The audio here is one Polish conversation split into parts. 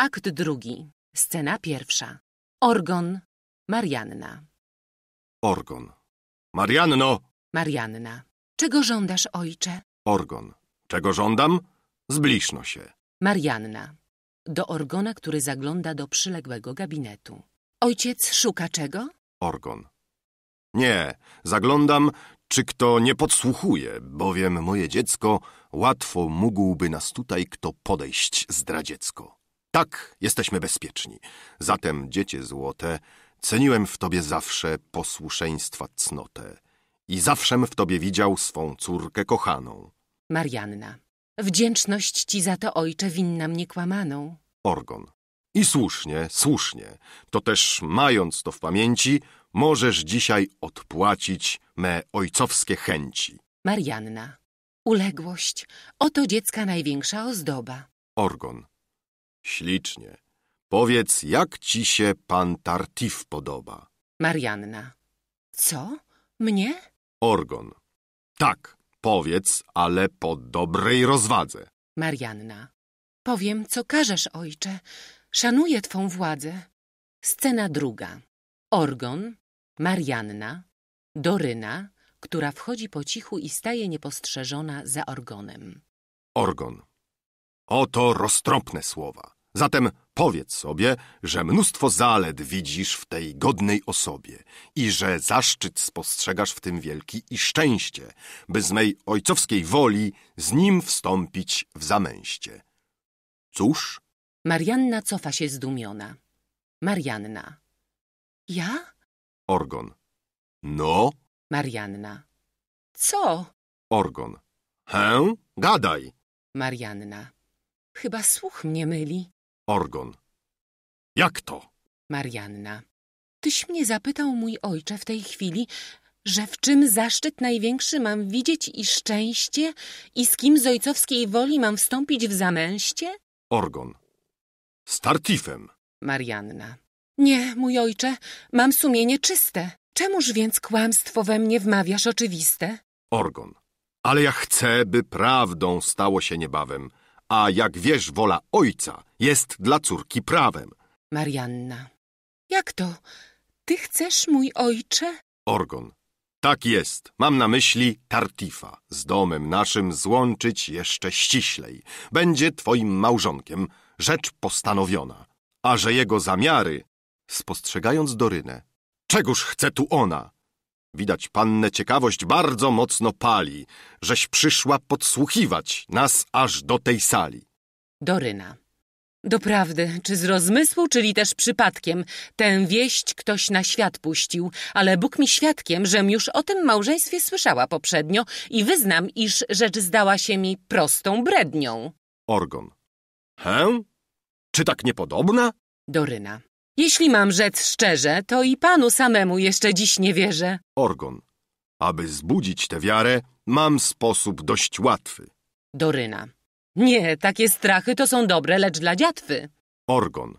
Akt drugi. Scena pierwsza. Orgon. Marianna. Orgon. Marianno! Marianna. Czego żądasz, ojcze? Orgon. Czego żądam? Zbliżno się. Marianna. Do Orgona, który zagląda do przyległego gabinetu. Ojciec szuka czego? Orgon. Nie, zaglądam, czy kto nie podsłuchuje, bowiem moje dziecko łatwo mógłby nas tutaj kto podejść zdradziecko. Tak, jesteśmy bezpieczni. Zatem, dziecię złote, ceniłem w tobie zawsze posłuszeństwa cnotę i zawszem w tobie widział swą córkę kochaną. Marianna. Wdzięczność ci za to, ojcze, winna mnie kłamaną. Orgon. I słusznie, słusznie. To też, mając to w pamięci, możesz dzisiaj odpłacić me ojcowskie chęci. Marianna. Uległość. Oto dziecka największa ozdoba. Orgon. Ślicznie. Powiedz, jak ci się pan Tartif podoba? Marianna. Co? Mnie? Orgon. Tak, powiedz, ale po dobrej rozwadze. Marianna. Powiem, co każesz, ojcze. Szanuję twą władzę. Scena druga. Orgon, Marianna, Doryna, która wchodzi po cichu i staje niepostrzeżona za Orgonem. Orgon. Oto roztropne słowa. Zatem powiedz sobie, że mnóstwo zalet widzisz w tej godnej osobie i że zaszczyt spostrzegasz w tym wielki i szczęście, by z mej ojcowskiej woli z nim wstąpić w zamęście. Cóż? Marianna cofa się zdumiona. Marianna. Ja? Orgon. No? Marianna. Co? Orgon. Hę? Gadaj. Marianna. Chyba słuch mnie myli. Orgon. Jak to? Marianna. Tyś mnie zapytał, mój ojcze, w tej chwili, że w czym zaszczyt największy mam widzieć i szczęście i z kim z ojcowskiej woli mam wstąpić w zamęście? Orgon. Z Tartifem. Marianna. Nie, mój ojcze, mam sumienie czyste. Czemuż więc kłamstwo we mnie wmawiasz oczywiste? Orgon. Ale ja chcę, by prawdą stało się niebawem a jak wiesz, wola ojca jest dla córki prawem. Marianna. Jak to? Ty chcesz, mój ojcze? Orgon. Tak jest. Mam na myśli Tartifa. Z domem naszym złączyć jeszcze ściślej. Będzie twoim małżonkiem. Rzecz postanowiona. A że jego zamiary... Spostrzegając Dorynę. czegóż chce tu ona? Widać pannę ciekawość bardzo mocno pali, żeś przyszła podsłuchiwać nas aż do tej sali. Doryna. Doprawdy, czy z rozmysłu, czyli też przypadkiem, tę wieść ktoś na świat puścił, ale Bóg mi świadkiem, żem już o tym małżeństwie słyszała poprzednio i wyznam, iż rzecz zdała się mi prostą brednią. Orgon. Hę? Czy tak niepodobna? Doryna. Jeśli mam rzec szczerze, to i panu samemu jeszcze dziś nie wierzę. Orgon. Aby zbudzić tę wiarę, mam sposób dość łatwy. Doryna. Nie, takie strachy to są dobre, lecz dla dziatwy. Orgon.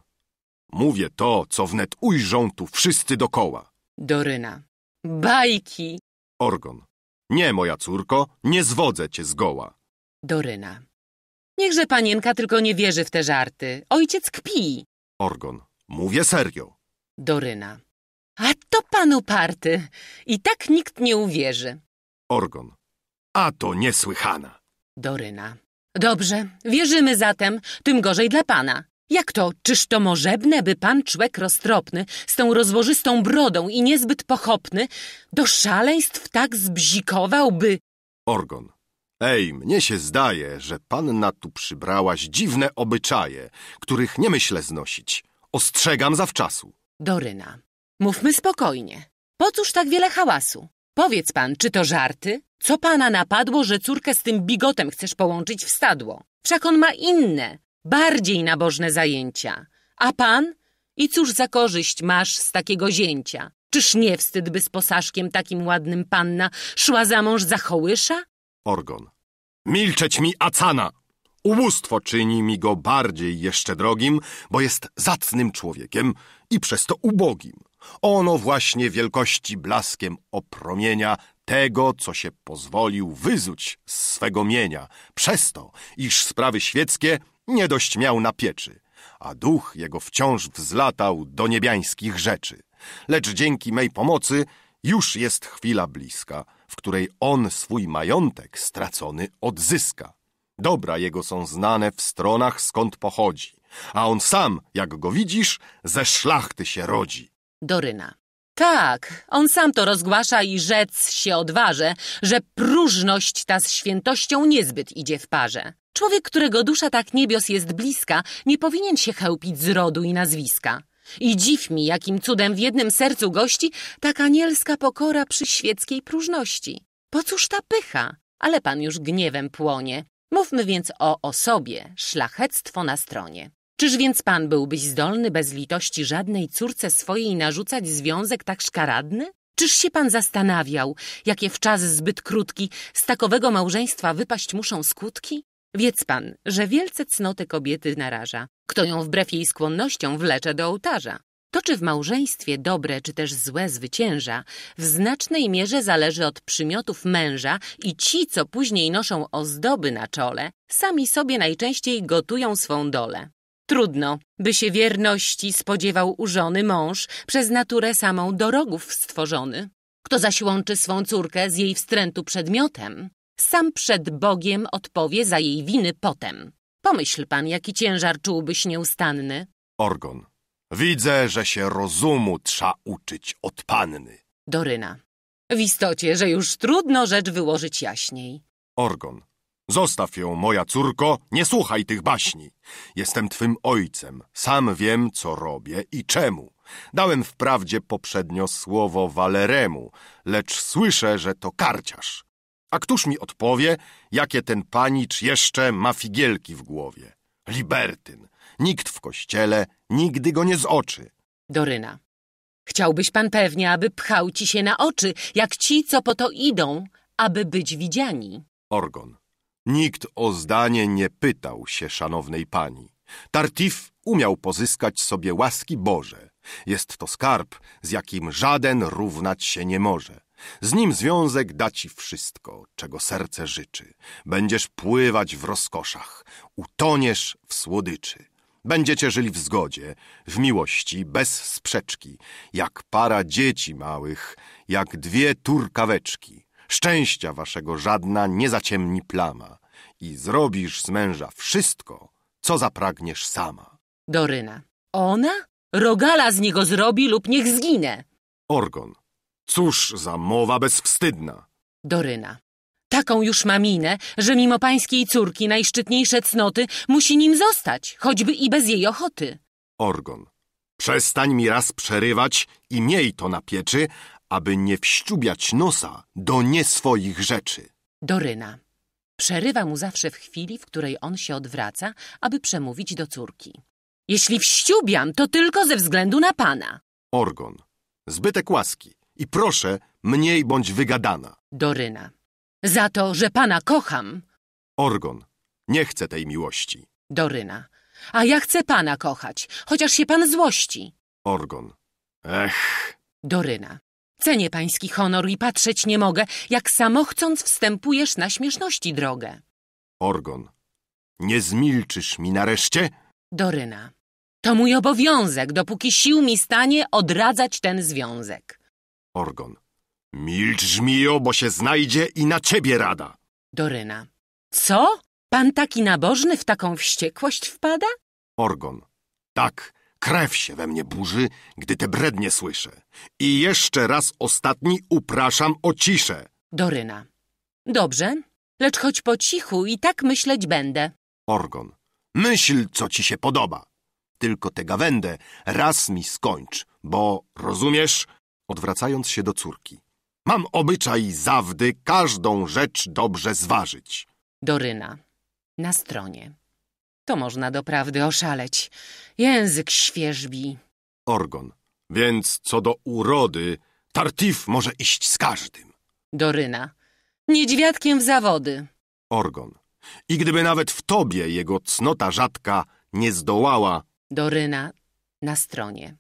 Mówię to, co wnet ujrzą tu wszyscy dokoła. Doryna. Bajki. Orgon. Nie, moja córko, nie zwodzę cię zgoła. Doryna. Niechże panienka tylko nie wierzy w te żarty. Ojciec kpi. Orgon. Mówię serio. Doryna. A to pan uparty. I tak nikt nie uwierzy. Orgon. A to niesłychana. Doryna. Dobrze, wierzymy zatem, tym gorzej dla pana. Jak to, czyż to możebne, by pan człek roztropny, z tą rozłożystą brodą i niezbyt pochopny, do szaleństw tak zbzikowałby? Orgon. Ej, mnie się zdaje, że panna tu przybrałaś dziwne obyczaje, których nie myślę znosić. Ostrzegam zawczasu. Doryna. Mówmy spokojnie. Po cóż tak wiele hałasu? Powiedz pan, czy to żarty? Co pana napadło, że córkę z tym bigotem chcesz połączyć w stadło? Wszak on ma inne, bardziej nabożne zajęcia. A pan? I cóż za korzyść masz z takiego zięcia? Czyż nie wstyd by z posaszkiem takim ładnym panna szła za mąż za hołysza? Orgon. Milczeć mi, Acana! Ubóstwo czyni mi go bardziej jeszcze drogim, bo jest zacnym człowiekiem i przez to ubogim. Ono właśnie wielkości blaskiem opromienia tego, co się pozwolił wyzuć z swego mienia, przez to, iż sprawy świeckie nie dość miał na pieczy, a duch jego wciąż wzlatał do niebiańskich rzeczy. Lecz dzięki mej pomocy już jest chwila bliska, w której on swój majątek stracony odzyska. Dobra jego są znane w stronach, skąd pochodzi. A on sam, jak go widzisz, ze szlachty się rodzi. Doryna. Tak, on sam to rozgłasza i rzec się odważy, że próżność ta z świętością niezbyt idzie w parze. Człowiek, którego dusza tak niebios jest bliska, nie powinien się chełpić z rodu i nazwiska. I dziw mi, jakim cudem w jednym sercu gości tak anielska pokora przy świeckiej próżności. Po cóż ta pycha? Ale pan już gniewem płonie. Mówmy więc o osobie, szlachectwo na stronie. Czyż więc pan byłbyś zdolny bez litości żadnej córce swojej narzucać związek tak szkaradny? Czyż się pan zastanawiał, jakie w czas zbyt krótki z takowego małżeństwa wypaść muszą skutki? Wiedz pan, że wielce cnoty kobiety naraża. Kto ją wbrew jej skłonnościom wlecze do ołtarza. To, czy w małżeństwie dobre czy też złe zwycięża, w znacznej mierze zależy od przymiotów męża i ci, co później noszą ozdoby na czole, sami sobie najczęściej gotują swą dolę. Trudno, by się wierności spodziewał u żony mąż, przez naturę samą do rogów stworzony. Kto zaś łączy swą córkę z jej wstrętu przedmiotem, sam przed Bogiem odpowie za jej winy potem. Pomyśl pan, jaki ciężar czułbyś nieustanny. Orgon. Widzę, że się rozumu trza uczyć od panny. Doryna. W istocie, że już trudno rzecz wyłożyć jaśniej. Orgon. Zostaw ją, moja córko, nie słuchaj tych baśni. Jestem twym ojcem, sam wiem, co robię i czemu. Dałem wprawdzie poprzednio słowo Waleremu, lecz słyszę, że to karciarz. A któż mi odpowie, jakie ten panicz jeszcze ma figielki w głowie? Libertyn, nikt w kościele nigdy go nie zoczy. Doryna. Chciałbyś pan pewnie, aby pchał ci się na oczy, jak ci, co po to idą, aby być widziani. Orgon. Nikt o zdanie nie pytał się szanownej pani. Tartif umiał pozyskać sobie łaski Boże. Jest to skarb, z jakim żaden równać się nie może. Z nim związek da ci wszystko, czego serce życzy. Będziesz pływać w rozkoszach, utoniesz w słodyczy. Będziecie żyli w zgodzie, w miłości, bez sprzeczki, jak para dzieci małych, jak dwie turkaweczki. Szczęścia waszego żadna nie zaciemni plama i zrobisz z męża wszystko, co zapragniesz sama. Doryna. Ona? Rogala z niego zrobi lub niech zginę. Orgon. Cóż za mowa bezwstydna. Doryna. Taką już ma minę, że mimo pańskiej córki najszczytniejsze cnoty musi nim zostać, choćby i bez jej ochoty. Orgon. Przestań mi raz przerywać i miej to na pieczy, aby nie wściubiać nosa do nie swoich rzeczy. Doryna. Przerywa mu zawsze w chwili, w której on się odwraca, aby przemówić do córki. Jeśli wściubiam, to tylko ze względu na pana. Orgon. Zbytek łaski. I proszę, mniej bądź wygadana. Doryna. Za to, że pana kocham. Orgon. Nie chcę tej miłości. Doryna. A ja chcę pana kochać, chociaż się pan złości. Orgon. Ech. Doryna. Cenię pański honor i patrzeć nie mogę, jak samochcąc wstępujesz na śmieszności drogę. Orgon. Nie zmilczysz mi nareszcie? Doryna. To mój obowiązek, dopóki sił mi stanie odradzać ten związek. Orgon. Milcz, żmijo, bo się znajdzie i na ciebie rada. Doryna. Co? Pan taki nabożny w taką wściekłość wpada? Orgon. Tak, krew się we mnie burzy, gdy te brednie słyszę. I jeszcze raz ostatni upraszam o ciszę. Doryna. Dobrze, lecz choć po cichu i tak myśleć będę. Orgon. Myśl, co ci się podoba. Tylko tę gawędę raz mi skończ, bo, rozumiesz, odwracając się do córki. Mam obyczaj zawdy każdą rzecz dobrze zważyć. Doryna. Na stronie. To można doprawdy oszaleć. Język świeżbi. Orgon. Więc co do urody, Tartif może iść z każdym. Doryna. Niedźwiadkiem w zawody. Orgon. I gdyby nawet w tobie jego cnota rzadka nie zdołała... Doryna. Na stronie.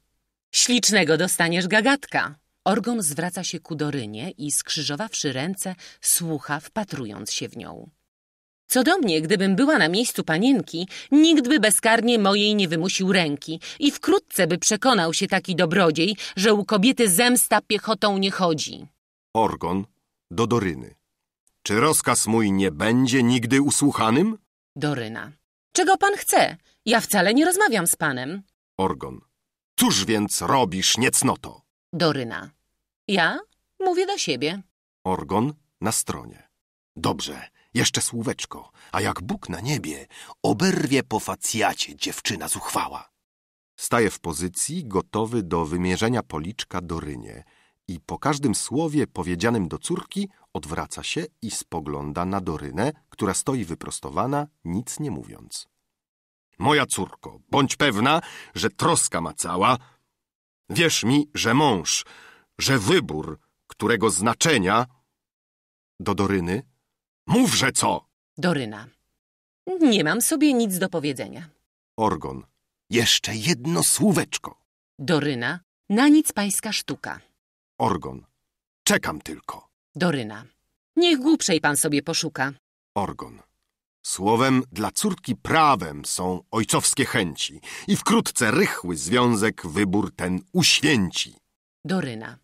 Ślicznego dostaniesz gagatka. Orgon zwraca się ku Dorynie i skrzyżowawszy ręce, słucha, wpatrując się w nią. Co do mnie, gdybym była na miejscu panienki, nikt by bezkarnie mojej nie wymusił ręki i wkrótce by przekonał się taki dobrodziej, że u kobiety zemsta piechotą nie chodzi. Orgon do Doryny. Czy rozkaz mój nie będzie nigdy usłuchanym? Doryna. Czego pan chce? Ja wcale nie rozmawiam z panem. Orgon. Cóż więc robisz, niecnoto? Doryna. Ja mówię do siebie. Orgon na stronie. Dobrze, jeszcze słóweczko, a jak Bóg na niebie, oberwie po facjacie dziewczyna zuchwała. Staje w pozycji, gotowy do wymierzenia policzka Dorynie i po każdym słowie powiedzianym do córki odwraca się i spogląda na Dorynę, która stoi wyprostowana, nic nie mówiąc. Moja córko, bądź pewna, że troska ma cała, Wierz mi, że mąż, że wybór, którego znaczenia... Do Doryny? Mówże co! Doryna. Nie mam sobie nic do powiedzenia. Orgon. Jeszcze jedno słóweczko. Doryna. Na nic pańska sztuka. Orgon. Czekam tylko. Doryna. Niech głupszej pan sobie poszuka. Orgon. Słowem, dla córki prawem są ojcowskie chęci i wkrótce rychły związek wybór ten uświęci. Doryna,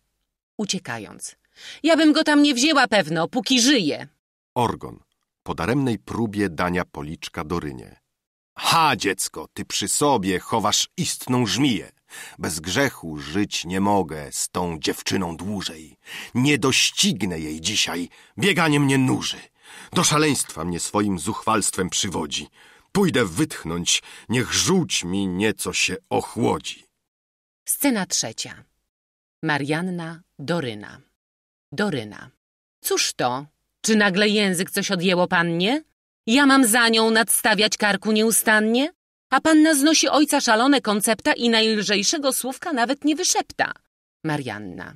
uciekając. Ja bym go tam nie wzięła pewno, póki żyje. Orgon, po daremnej próbie dania policzka Dorynie. Ha, dziecko, ty przy sobie chowasz istną żmiję. Bez grzechu żyć nie mogę z tą dziewczyną dłużej. Nie doścignę jej dzisiaj, bieganie mnie nuży. Do szaleństwa mnie swoim zuchwalstwem przywodzi. Pójdę wytchnąć, niech żółć mi nieco się ochłodzi. Scena trzecia. Marianna Doryna. Doryna. Cóż to? Czy nagle język coś odjęło pannie? Ja mam za nią nadstawiać karku nieustannie? A panna znosi ojca szalone koncepta i najlżejszego słówka nawet nie wyszepta. Marianna.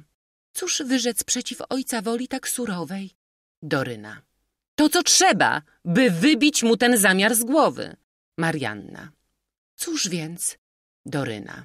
Cóż wyrzec przeciw ojca woli tak surowej? Doryna. To, co trzeba, by wybić mu ten zamiar z głowy. Marianna. Cóż więc? Doryna.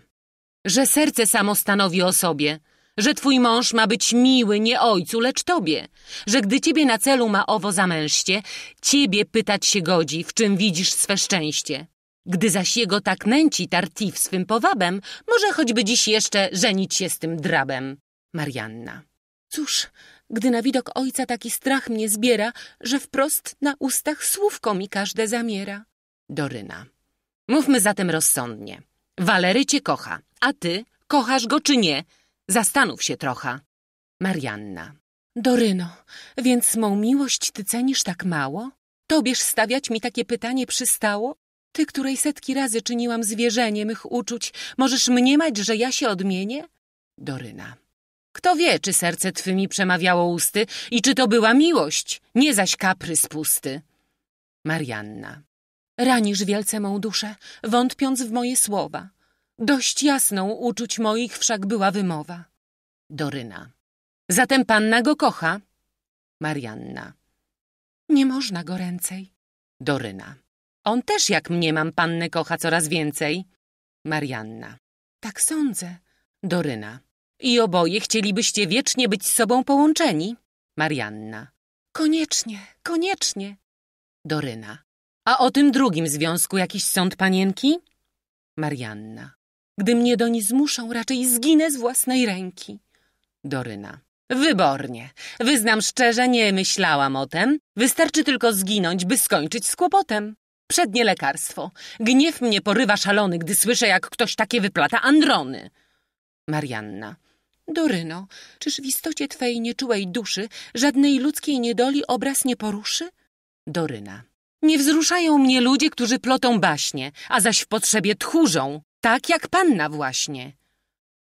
Że serce samo stanowi o sobie, że twój mąż ma być miły nie ojcu, lecz tobie, że gdy ciebie na celu ma owo zamężście, ciebie pytać się godzi, w czym widzisz swe szczęście. Gdy zaś jego tak nęci Tartif swym powabem, może choćby dziś jeszcze żenić się z tym drabem. Marianna. Cóż, gdy na widok ojca taki strach mnie zbiera, że wprost na ustach słówko mi każde zamiera. Doryna. Mówmy zatem rozsądnie. Walery cię kocha, a ty kochasz go czy nie? Zastanów się trochę. Marianna. Doryno, więc mą miłość ty cenisz tak mało? Tobież stawiać mi takie pytanie przystało? Ty, której setki razy czyniłam zwierzenie mych uczuć, możesz mniemać, że ja się odmienię? Doryna. Kto wie, czy serce twymi przemawiało usty i czy to była miłość, nie zaś kaprys pusty. Marianna. Ranisz wielce mą duszę, wątpiąc w moje słowa. Dość jasną uczuć moich wszak była wymowa. Doryna. Zatem panna go kocha? Marianna. Nie można go ręcej. Doryna. On też, jak mniemam, pannę kocha coraz więcej. Marianna. Tak sądzę. Doryna. I oboje chcielibyście wiecznie być z sobą połączeni? Marianna. Koniecznie, koniecznie. Doryna. A o tym drugim związku jakiś sąd panienki? Marianna. Gdy mnie do niej zmuszą, raczej zginę z własnej ręki. Doryna. Wybornie. Wyznam szczerze, nie myślałam o tem. Wystarczy tylko zginąć, by skończyć z kłopotem. Przednie lekarstwo. Gniew mnie porywa szalony, gdy słyszę, jak ktoś takie wyplata androny. Marianna. Doryno, czyż w istocie twej nieczułej duszy żadnej ludzkiej niedoli obraz nie poruszy? Doryna. Nie wzruszają mnie ludzie, którzy plotą baśnie, a zaś w potrzebie tchórzą, tak jak panna właśnie.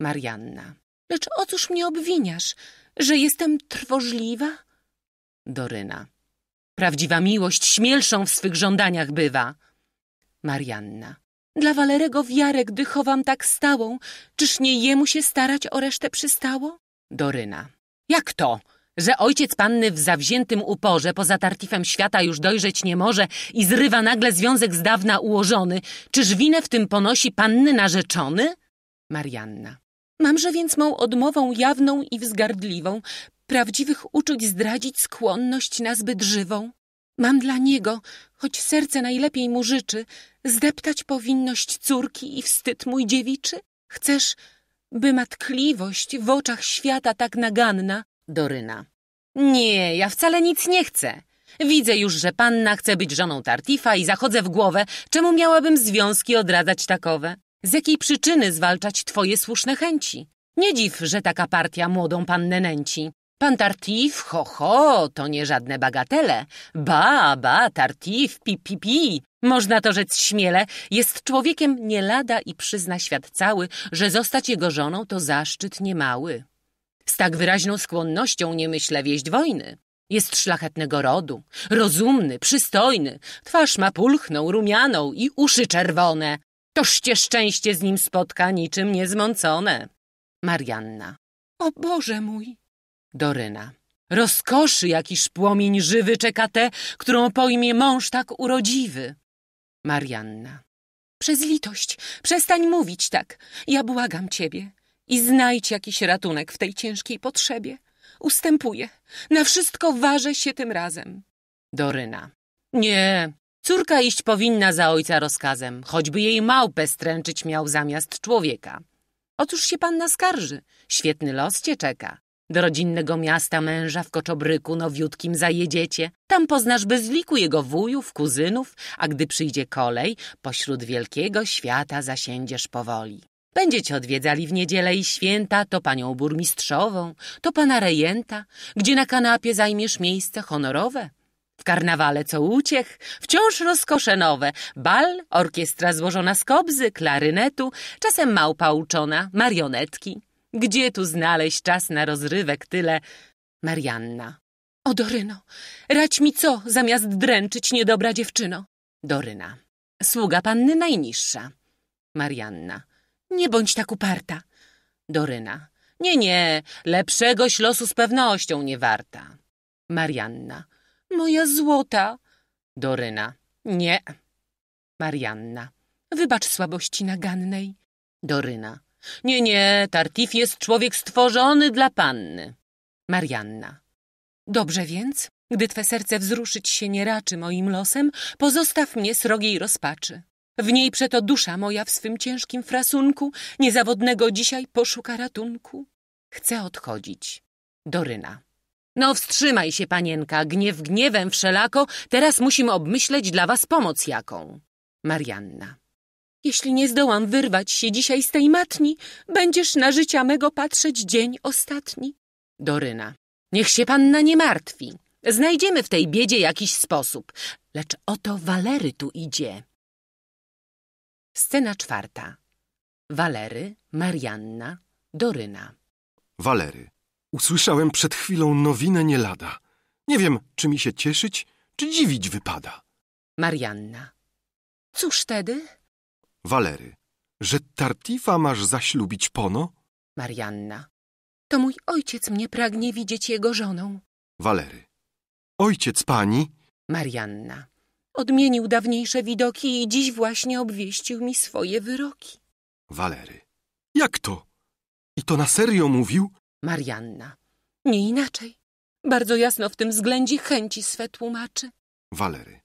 Marianna. Lecz o cóż mnie obwiniasz? Że jestem trwożliwa? Doryna. Prawdziwa miłość śmielszą w swych żądaniach bywa. Marianna. Dla Walerego wiarę, gdy chowam tak stałą, czyż nie jemu się starać o resztę przystało? Doryna. Jak to? Że ojciec panny w zawziętym uporze poza tartifem świata już dojrzeć nie może i zrywa nagle związek z dawna ułożony, czyż winę w tym ponosi panny narzeczony? Marianna. Mamże więc mą odmową jawną i wzgardliwą prawdziwych uczuć zdradzić skłonność na zbyt żywą. Mam dla niego, choć serce najlepiej mu życzy, zdeptać powinność córki i wstyd mój dziewiczy? Chcesz, by matkliwość w oczach świata tak naganna? Doryna. Nie, ja wcale nic nie chcę. Widzę już, że panna chce być żoną Tartifa i zachodzę w głowę, czemu miałabym związki odradzać takowe? Z jakiej przyczyny zwalczać twoje słuszne chęci? Nie dziw, że taka partia młodą pannę nęci. Pan Tartif, ho, ho, to nie żadne bagatele. Ba, ba, Tartif, pi, pi, pi. Można to rzec śmiele. Jest człowiekiem nie lada i przyzna świat cały, że zostać jego żoną to zaszczyt niemały. Z tak wyraźną skłonnością nie myślę wieść wojny. Jest szlachetnego rodu, rozumny, przystojny. Twarz ma pulchną, rumianą i uszy czerwone. Toście szczęście z nim spotka niczym niezmącone. Marianna. O Boże mój! Doryna. Rozkoszy jakiż płomień żywy czeka tę, którą pojmie mąż tak urodziwy. Marianna. Przez litość, przestań mówić tak. Ja błagam ciebie i znajdź jakiś ratunek w tej ciężkiej potrzebie. Ustępuję. Na wszystko ważę się tym razem. Doryna. Nie, Córka iść powinna za ojca rozkazem, choćby jej małpę stręczyć miał zamiast człowieka. Otóż się pan naskarży, świetny los cię czeka. Do rodzinnego miasta męża w Koczobryku nowiutkim zajedziecie. Tam poznasz bezliku jego wujów, kuzynów, a gdy przyjdzie kolej, pośród wielkiego świata zasiędziesz powoli. Będziecie odwiedzali w niedzielę i święta to panią burmistrzową, to pana rejenta, gdzie na kanapie zajmiesz miejsce honorowe. W karnawale co uciech, wciąż rozkosze nowe. Bal, orkiestra złożona z kobzy, klarynetu, czasem małpa uczona, marionetki. Gdzie tu znaleźć czas na rozrywek tyle? Marianna. O, Doryno, rać mi co, zamiast dręczyć niedobra dziewczyno. Doryna. Sługa panny najniższa. Marianna. Nie bądź tak uparta. Doryna. Nie, nie, lepszegoś losu z pewnością nie warta. Marianna. Moja złota. Doryna. Nie. Marianna. Wybacz słabości nagannej. Doryna. Nie, nie, Tartif jest człowiek stworzony dla panny. Marianna. Dobrze więc, gdy twe serce wzruszyć się nie raczy moim losem, pozostaw mnie srogiej rozpaczy. W niej przeto dusza moja w swym ciężkim frasunku, niezawodnego dzisiaj poszuka ratunku. Chcę odchodzić. Doryna. No wstrzymaj się, panienka, gniew gniewem wszelako, teraz musimy obmyśleć dla was pomoc jaką. Marianna. Jeśli nie zdołam wyrwać się dzisiaj z tej matni, będziesz na życia mego patrzeć dzień ostatni. Doryna. Niech się panna nie martwi. Znajdziemy w tej biedzie jakiś sposób. Lecz oto Walery tu idzie. Scena czwarta. Walery, Marianna, Doryna. Walery. Usłyszałem przed chwilą nowinę nie lada. Nie wiem, czy mi się cieszyć, czy dziwić wypada. Marianna. Cóż tedy? Walery. Że Tartifa masz zaślubić pono? Marianna. To mój ojciec mnie pragnie widzieć jego żoną. Walery. Ojciec pani? Marianna. Odmienił dawniejsze widoki i dziś właśnie obwieścił mi swoje wyroki. Walery. Jak to? I to na serio mówił? Marianna. Nie inaczej. Bardzo jasno w tym względzie chęci swe tłumaczy. Walery.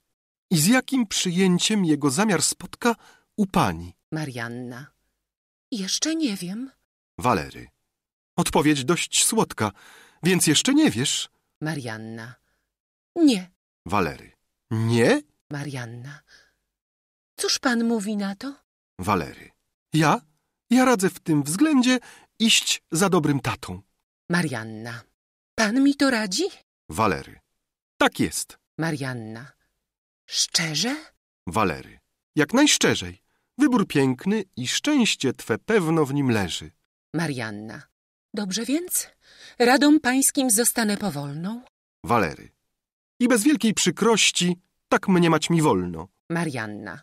I z jakim przyjęciem jego zamiar spotka u pani? Marianna. Jeszcze nie wiem. Walery. Odpowiedź dość słodka, więc jeszcze nie wiesz. Marianna. Nie. Walery. Nie? Marianna. Cóż pan mówi na to? Walery. Ja? Ja radzę w tym względzie iść za dobrym tatą. Marianna. Pan mi to radzi? Walery. Tak jest. Marianna. Szczerze? Walery. Jak najszczerzej. Wybór piękny i szczęście Twe pewno w nim leży. Marianna. Dobrze więc? Radą pańskim zostanę powolną? Walery. I bez wielkiej przykrości tak mnie mi wolno. Marianna.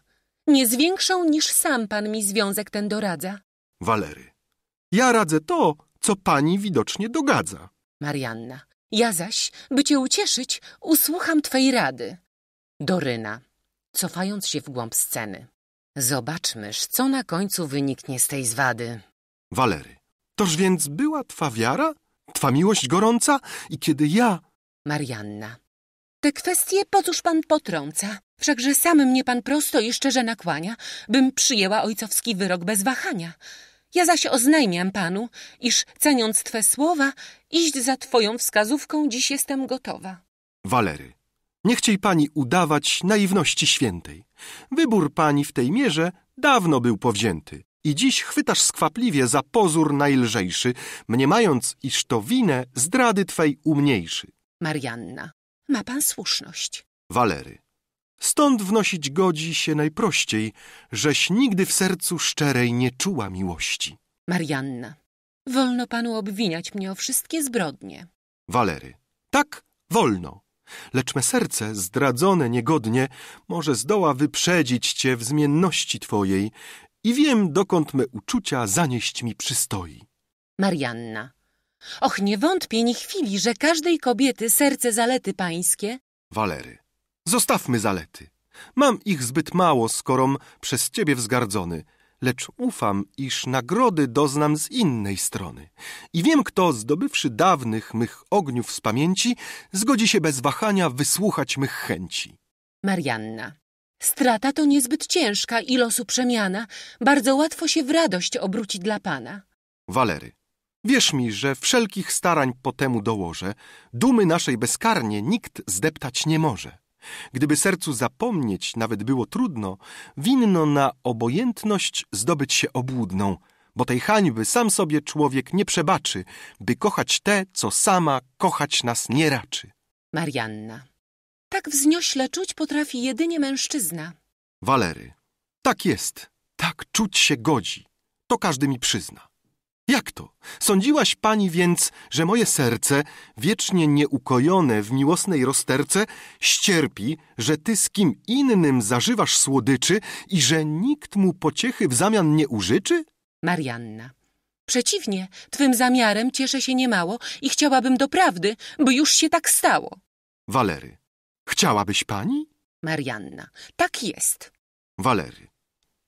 Nie zwiększą niż sam pan mi związek ten doradza. Walery. Ja radzę to, co pani widocznie dogadza. Marianna. Ja zaś, by cię ucieszyć, usłucham twej rady. Doryna, cofając się w głąb sceny. Zobaczmyż, co na końcu wyniknie z tej zwady. Walery. Toż więc była twa wiara, twa miłość gorąca i kiedy ja... Marianna. Te kwestie po cóż pan potrąca? Wszakże sam mnie pan prosto i szczerze nakłania, bym przyjęła ojcowski wyrok bez wahania. Ja zaś oznajmiam panu, iż ceniąc twe słowa, iść za twoją wskazówką dziś jestem gotowa. Walery. Nie chciej pani udawać naiwności świętej. Wybór pani w tej mierze dawno był powzięty. I dziś chwytasz skwapliwie za pozór najlżejszy, mniemając, iż to winę zdrady twej umniejszy. Marianna, ma pan słuszność. Walery. Stąd wnosić godzi się najprościej, żeś nigdy w sercu szczerej nie czuła miłości. Marianna, wolno panu obwiniać mnie o wszystkie zbrodnie. Walery, tak, wolno lecz me serce, zdradzone niegodnie, może zdoła wyprzedzić cię w zmienności twojej i wiem, dokąd me uczucia zanieść mi przystoi. Marianna. Och, nie wątpię ni chwili, że każdej kobiety serce zalety pańskie. Walery. Zostawmy zalety. Mam ich zbyt mało, skorom przez ciebie wzgardzony lecz ufam, iż nagrody doznam z innej strony. I wiem, kto, zdobywszy dawnych mych ogniów z pamięci, zgodzi się bez wahania wysłuchać mych chęci. Marianna. Strata to niezbyt ciężka i losu przemiana. Bardzo łatwo się w radość obróci dla Pana. Walery. Wierz mi, że wszelkich starań po temu dołożę. Dumy naszej bezkarnie nikt zdeptać nie może. Gdyby sercu zapomnieć nawet było trudno, winno na obojętność zdobyć się obłudną, bo tej hańby sam sobie człowiek nie przebaczy, by kochać te, co sama kochać nas nie raczy. Marianna. Tak wzniośle czuć potrafi jedynie mężczyzna. Walery. Tak jest, tak czuć się godzi. To każdy mi przyzna. Jak to? Sądziłaś pani więc, że moje serce, wiecznie nieukojone w miłosnej rozterce, ścierpi, że ty z kim innym zażywasz słodyczy i że nikt mu pociechy w zamian nie użyczy? Marianna. Przeciwnie, twym zamiarem cieszę się niemało i chciałabym doprawdy, bo już się tak stało. Walery. Chciałabyś pani? Marianna. Tak jest. Walery.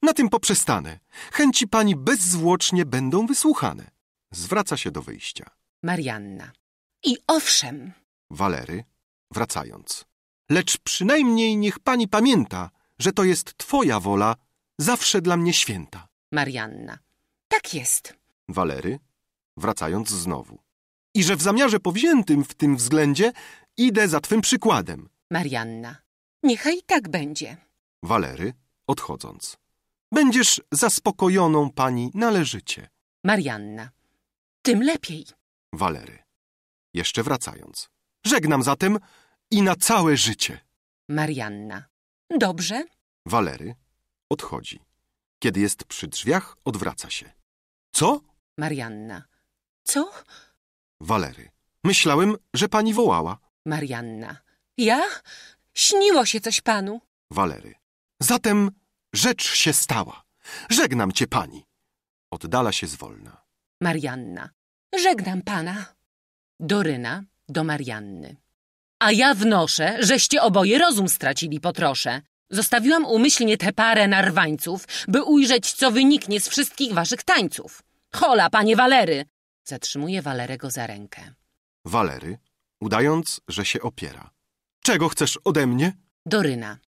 Na tym poprzestanę. Chęci pani bezzwłocznie będą wysłuchane. Zwraca się do wyjścia. Marianna. I owszem. Walery, wracając. Lecz przynajmniej niech pani pamięta, że to jest twoja wola, zawsze dla mnie święta. Marianna. Tak jest. Walery, wracając znowu. I że w zamiarze powziętym w tym względzie idę za twym przykładem. Marianna. Niechaj tak będzie. Walery, odchodząc. Będziesz zaspokojoną pani należycie. Marianna. Tym lepiej. Walery. Jeszcze wracając. Żegnam zatem i na całe życie. Marianna. Dobrze. Walery odchodzi. Kiedy jest przy drzwiach, odwraca się. Co? Marianna. Co? Walery. Myślałem, że pani wołała. Marianna. Ja? Śniło się coś panu. Walery. Zatem Rzecz się stała. Żegnam cię, pani. Oddala się zwolna. Marianna. Żegnam pana. Doryna do Marianny. A ja wnoszę, żeście oboje rozum stracili potrosze. Zostawiłam umyślnie tę parę narwańców, by ujrzeć, co wyniknie z wszystkich waszych tańców. Hola, panie Walery! Zatrzymuje Walerego za rękę. Walery, udając, że się opiera. Czego chcesz ode mnie? Doryna.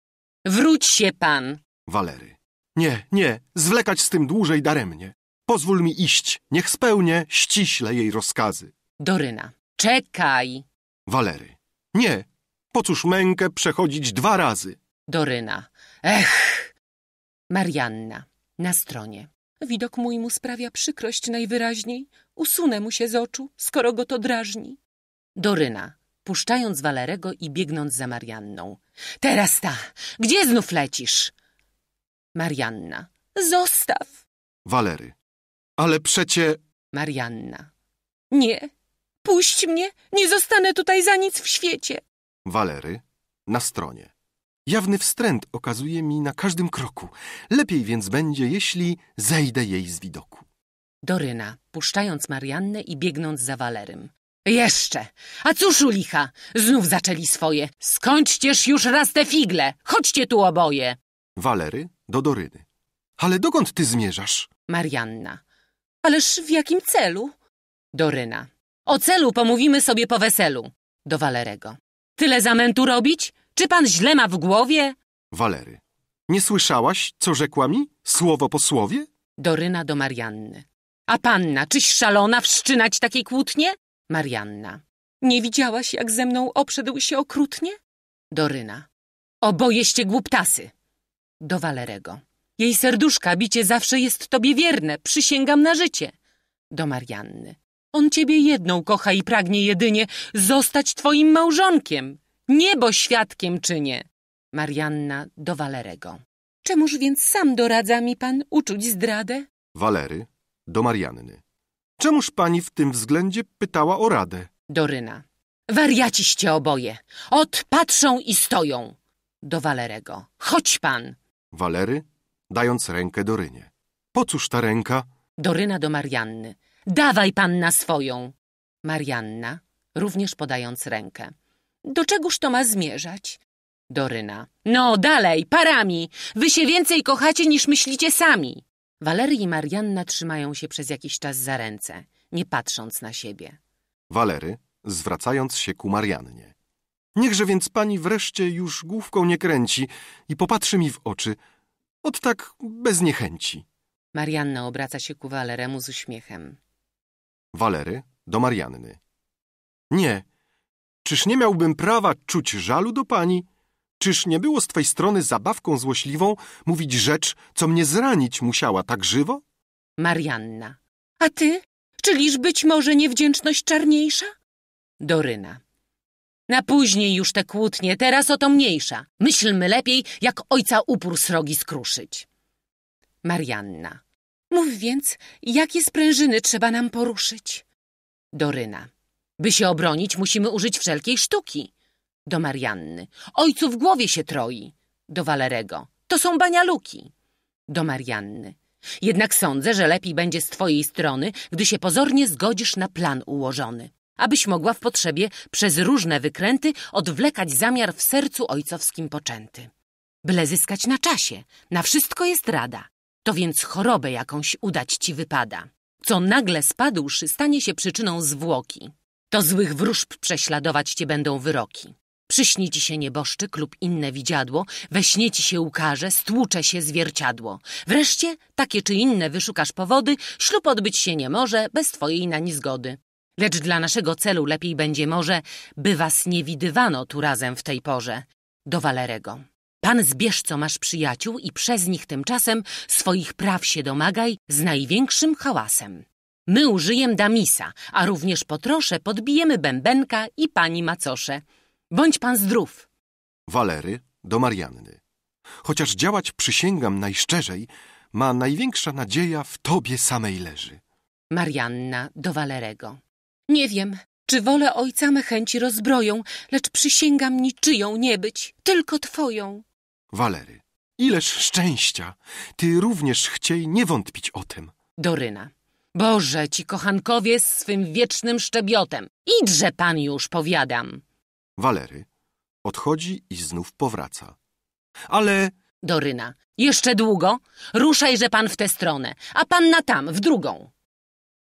Wróć się pan. Walery. Nie, nie, zwlekać z tym dłużej daremnie. Pozwól mi iść, niech spełnię ściśle jej rozkazy. Doryna. Czekaj. Walery. Nie, po cóż mękę przechodzić dwa razy? Doryna. Ech. Marianna. Na stronie. Widok mój mu sprawia przykrość najwyraźniej. Usunę mu się z oczu, skoro go to drażni. Doryna, puszczając Walerego i biegnąc za Marianną. Teraz ta! Gdzie znów lecisz? Marianna. Zostaw! Walery. Ale przecie... Marianna. Nie. Puść mnie. Nie zostanę tutaj za nic w świecie. Walery. Na stronie. Jawny wstręt okazuje mi na każdym kroku. Lepiej więc będzie, jeśli zejdę jej z widoku. Doryna, puszczając Mariannę i biegnąc za Walerym. Jeszcze! A cóż u licha? Znów zaczęli swoje. Skończcież już raz te figle! Chodźcie tu oboje! Walery, do Doryny. Ale dokąd ty zmierzasz? Marianna. Ależ w jakim celu? Doryna. O celu pomówimy sobie po weselu. Do Walerego. Tyle zamętu robić? Czy pan źle ma w głowie? Walery. Nie słyszałaś, co rzekła mi? Słowo po słowie? Doryna do Marianny. A panna, czyś szalona wszczynać takiej kłótnie? Marianna. Nie widziałaś, jak ze mną obszedł się okrutnie? Doryna. Obojeście głuptasy do Walerego. Jej serduszka bicie zawsze jest tobie wierne, przysięgam na życie. Do Marianny. On ciebie jedną kocha i pragnie jedynie zostać twoim małżonkiem. Niebo świadkiem czynię. Marianna do Walerego. Czemuż więc sam doradza mi pan uczuć zdradę? Walery do Marianny. Czemuż pani w tym względzie pytała o radę? Doryna. Wariaciście oboje. Odpatrzą i stoją. Do Walerego. Chodź pan. Walery, dając rękę Dorynie. Po cóż ta ręka? Doryna do Marianny. Dawaj panna swoją. Marianna, również podając rękę. Do czegoż to ma zmierzać? Doryna. No, dalej, parami. Wy się więcej kochacie niż myślicie sami. Walery i Marianna trzymają się przez jakiś czas za ręce, nie patrząc na siebie. Walery, zwracając się ku Mariannie. Niechże więc pani wreszcie już główką nie kręci i popatrzy mi w oczy, od tak bez niechęci. Marianna obraca się ku Waleremu z uśmiechem. Walery do Marianny. Nie, czyż nie miałbym prawa czuć żalu do pani? Czyż nie było z twej strony zabawką złośliwą mówić rzecz, co mnie zranić musiała tak żywo? Marianna. A ty? Czyliż być może niewdzięczność czarniejsza? Doryna. Na później już te kłótnie, teraz o to mniejsza. Myślmy lepiej, jak ojca upór srogi skruszyć. Marianna. Mów więc, jakie sprężyny trzeba nam poruszyć? Doryna. By się obronić, musimy użyć wszelkiej sztuki. Do Marianny. Ojcu w głowie się troi. Do Walerego. To są banialuki. Do Marianny. Jednak sądzę, że lepiej będzie z twojej strony, gdy się pozornie zgodzisz na plan ułożony abyś mogła w potrzebie przez różne wykręty odwlekać zamiar w sercu ojcowskim poczęty. Byle zyskać na czasie, na wszystko jest rada. To więc chorobę jakąś udać ci wypada. Co nagle spadłszy, stanie się przyczyną zwłoki. To złych wróżb prześladować cię będą wyroki. Przyśni ci się nieboszczyk lub inne widziadło, we śnie ci się ukaże, stłucze się zwierciadło. Wreszcie takie czy inne wyszukasz powody, ślub odbyć się nie może bez twojej nań zgody. Lecz dla naszego celu lepiej będzie może, by was nie widywano tu razem w tej porze. Do Walerego. Pan zbierz, co masz przyjaciół i przez nich tymczasem swoich praw się domagaj z największym hałasem. My użyjem damisa, a również potrosze podbijemy bębenka i pani macosze. Bądź pan zdrów. Walery do Marianny. Chociaż działać przysięgam najszczerzej, ma największa nadzieja w tobie samej leży. Marianna do Walerego. Nie wiem, czy wolę ojca me chęci rozbroją, lecz przysięgam niczyją nie być, tylko twoją. Walery, ileż szczęścia! Ty również chciej nie wątpić o tym. Doryna. Boże, ci kochankowie z swym wiecznym szczebiotem. Idźże pan już, powiadam. Walery odchodzi i znów powraca. Ale... Doryna. Jeszcze długo? Ruszajże pan w tę stronę, a panna tam, w drugą.